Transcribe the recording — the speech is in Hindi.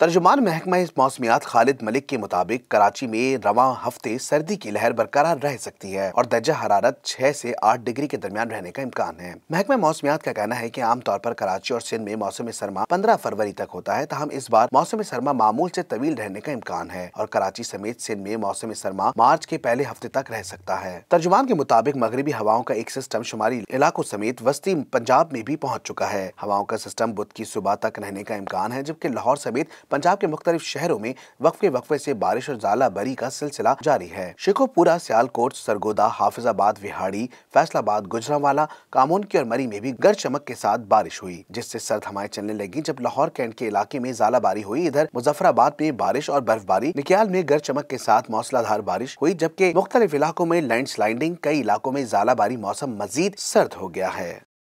तर्जुमान महकमा मौसमियात खालिद मलिक के मुताबिक कराची में रवा हफ्ते सर्दी की लहर बरकरार रह सकती है और दर्जा हरारत छह से आठ डिग्री के दरमियान रहने का इम्कान है महकमा मौसमियात का कहना है की आमतौर पर कराची और सिंध में मौसम सरमा पंद्रह फरवरी तक होता है तहम इस बार मौसम सरमा मामूल ऐसी तवील रहने का इम्कान है और कराची समेत सिंध में मौसम सरमा मार्च के पहले हफ्ते तक रह सकता है तर्जुमान के मुताबिक मगरबी हवाओं का एक सिस्टम शुमारी इलाकों समेत वस्ती पंजाब में भी पहुँच चुका है हवाओं का सिस्टम बुध की सुबह तक रहने का इम्कान है जबकि लाहौर समेत पंजाब के मुख्तलिफ शहरों में वक्फे वक्फे से बारिश और जाला बरी का सिलसिला जारी है शेखोपुरा सियालकोट सरगोदा हाफिजाबाद विहाड़ी फैसलाबाद गुजरावाला कामोनकी और मरी में भी गर चमक के साथ बारिश हुई जिससे सर्द हवाएं चलने लगी जब लाहौर कैंट के इलाके में जाला बारी हुई इधर मुजफ्फराबाद में बारिश और बर्फबारी निकियाल में गरज चमक के साथ मौसलाधार बारिश हुई जबकि मुख्तलिफ इलाकों में लैंड स्लाइडिंग कई इलाकों में जाला बारी मौसम मजीद सर्द हो गया है